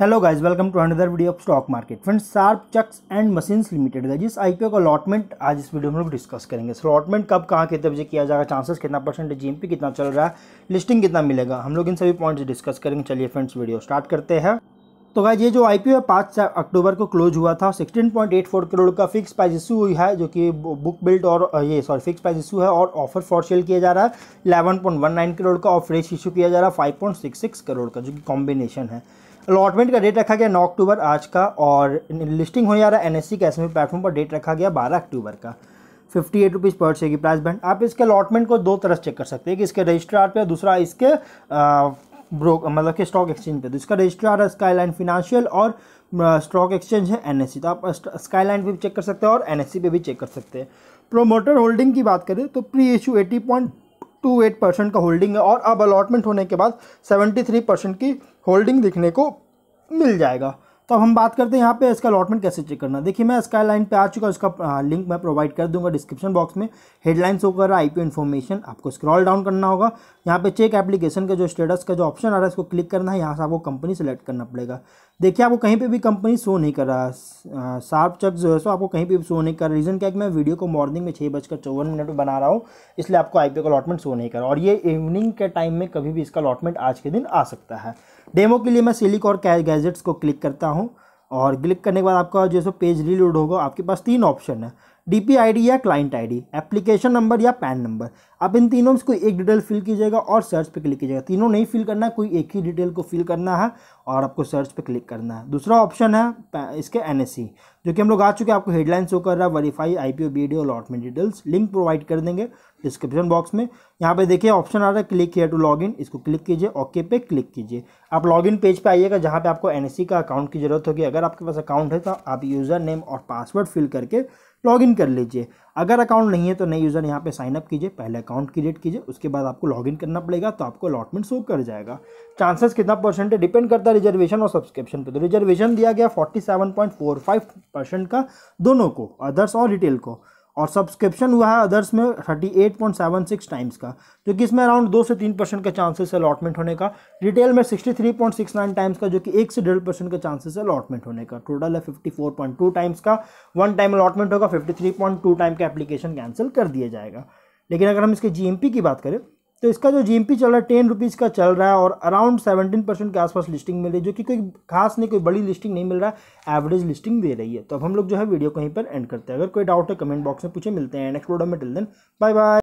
hello guys welcome to another video of stock market friends Sharp Chucks and Machines Limited का जिस IPO का allotment आज इस video में लोग डिस्कस करेंगे सो अलॉटमेंट कब कहाँ कितने बजे किया जाएगा चांसेस कितना परसेंट जीएमपी कितना चल रहा है लिस्टिंग कितना मिलेगा हम लोग इन सभी पॉइंट्स डिस्कस करेंगे चलिए फ्रेंड्स वीडियो स्टार्ट करते हैं तो भाई ये जो ओ है पाँच अक्टूबर को क्लोज हुआ था sixteen point eight four crore का फिक्स प्राइस इशू है जो कि बुक बिल्ड और ये सॉरी फिक्स प्राइस इशू है और ऑफर फॉर सेल किया जा रहा है पॉइंट वन नाइन करोड़ का और फ्रेश इशू किया जा रहा है five point six six crore का जो कि कॉम्बिनेशन है अलॉटमेंट का डेट रखा गया नौ अक्टूबर आज का और लिस्टिंग होने जा रहा है एन एस e के एस प्लेटफॉर्म e पर डेट रखा गया बारह अक्टूबर का फिफ्टी एट रुपीज़ पर की प्राइस बैंड आप इसके अलॉटमेंट को दो तरह से चेक कर सकते हैं कि इसके रजिस्ट्रार पे दूसरा इसके आ, ब्रोक मतलब कि स्टॉक एक्सचेंज पे तो इसका रजिस्ट्रार है स्काई है स्काईलाइन और स्टॉक एक्सचेंज है एनएससी तो आप स्काईलाइन पे भी चेक e कर सकते हैं और एनएससी पे भी चेक कर सकते हैं प्रोमोटर होल्डिंग की बात करें तो pre issue eighty point two eight percent का होल्डिंग है और अब अलॉटमेंट होने के बाद सेवेंटी थ्री परसेंट की होल्डिंग दिखने को मिल जाएगा तो अब हम बात करते हैं यहाँ पे इसका अलॉटमेंट कैसे चेक करना देखिए मैं स्काई लाइन पर आ चुका हूँ इसका लिंक मैं प्रोवाइड कर दूंगा डिस्क्रिप्शन बॉक्स में हेडलाइन शो कर रहा है आई पी इन्फॉर्मेशन आपको स्क्रॉल डाउन करना होगा यहाँ पे चेक एप्लीकेशन का जो स्टेटस का जो ऑप्शन आ रहा है इसको क्लिक करना है यहाँ से आपको कंपनी सेलेक्ट करना पड़ेगा देखिए आपको कहीं पे भी कंपनी शो नहीं कर रहा शार्प चक जो है सो आपको कहीं पे भी शो नहीं कर रहा रीज़न क्या है कि मैं वीडियो को मॉर्निंग में छः बजकर चौवन मिनट में बना रहा हूँ इसलिए आपको आई का अलॉटमेंट शो नहीं कर रहा और ये इवनिंग के टाइम में कभी भी इसका अलॉटमेंट आज के दिन आ सकता है डेमो के लिए मैं सिलिक और गैजेट्स को क्लिक करता हूँ और क्लिक करने के बाद आपका जो है पेज रीलोड होगा आपके पास तीन ऑप्शन है डीपी डी या क्लाइंट आईडी एप्लीकेशन नंबर या पैन नंबर आप इन तीनों में कोई एक डिटेल फिल कीजिएगा और सर्च पे क्लिक कीजिएगा तीनों नहीं फिल करना है कोई एक ही डिटेल को फिल करना है और आपको सर्च पे क्लिक करना है दूसरा ऑप्शन है इसके एन जो कि हम लोग आ चुके हैं आपको हेडलाइन शो कर रहा है verify I P O B D allotment details link provide कर देंगे डिस्क्रिप्शन बॉक्स में यहाँ पे देखिए ऑप्शन आ रहा है क्लिक हेयर टू इन इसको क्लिक कीजिए ओके पे क्लिक कीजिए आप लॉगिन पेज पे आइएगा जहाँ पे आपको एन का अकाउंट की जरूरत होगी अगर आपके पास अकाउंट है तो आप यूज़र नेम और पासवर्ड फिल करके लॉगिन कर लीजिए अगर अकाउंट नहीं है तो नए यूज़र यहाँ पे साइनअप कीजिए पहले अकाउंट क्रिएट कीजिए उसके बाद आपको लॉगिन करना पड़ेगा तो आपको अलॉटमेंट शो कर जाएगा चांसेस कितना परसेंट है डिपेंड करता है रिजर्वेशन और सब्सक्रिप्शन पे तो रिजर्वेशन दिया गया 47.45 परसेंट का दोनों को अदर्स और रिटेल को और सब्सक्रिप्शन हुआ है अदर्स में thirty eight point seven six times का जो कि इसमें अराउंड दो से तीन परसेंट का चांसेस अलॉटमेंट होने का रिटेल में sixty three point six nine times का जो कि एक से डेढ़ परसेंट का चांसेस है अलॉटमेंट होने का टोटल है fifty four point two times का वन टाइम अलॉटमेंट होगा fifty three point two time का एप्लीकेशन कैंसिल कर दिया जाएगा लेकिन अगर हम इसके जी की बात करें तो इसका जो जीएमपी चल रहा है टेन रुपीज़ का चल रहा है और अराउंड सेवेंटीन परसेंट के आसपास लिस्टिंग मिल रही है जो कि कोई खास नहीं कोई बड़ी लिस्टिंग नहीं मिल रहा है एवरेज लिस्टिंग दे रही है तो अब हम लोग जो है वीडियो कहीं पर एंड करते हैं अगर कोई डाउट है कमेंट बॉक्स में पूछे मिलते हैं नेक्स्ट वीडियो में टिल देन बाय बाय